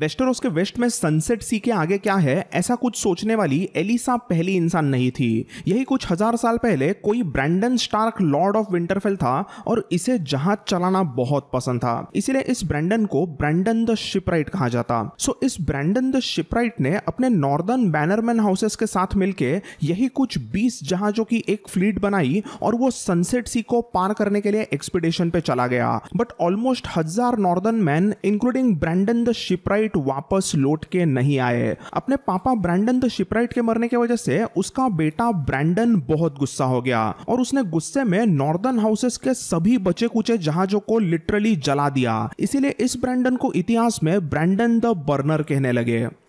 Westeros के waste में sunset सी के आगे क्या है ऐसा कुछ सोचने वाली एलिसा पहली इंसान नहीं थी यही कुछ हजार साल पहले कोई Brandon Stark lord of Winterfell था और इसे जहाज चलाना बहुत पसंद था इसीलिए इस ब्रैंडन को ब्रैंडन द शिपराइट कहा जाता सो इस ब्रैंडन द शिपराइट ने अपने नॉर्दर्न बैनरमैन हाउसेस के साथ मिलकर यही कुछ बीस जहाजों की एक फ्लीट बनाई और वो सनसेट सी को पार करने के लिए एक्सपीडिशन पे चला गया बट ऑलमोस्ट हजार northern man including Brandon the shipwright shipwright वापस लौट के नहीं आए अपने पापा ब्रैंडन तो शिपराइट के मरने की वजह से उसका बेटा ब्रैंडन बहुत गुस्सा हो गया और उसने गुस्से में नॉर्दर्न हाउसेस के सभी बचे कुचे जहाजों को लिटरली जला दिया इसीलिए इस ब्रैंडन को इतिहास में ब्रैंडन द बर्नर कहने लगे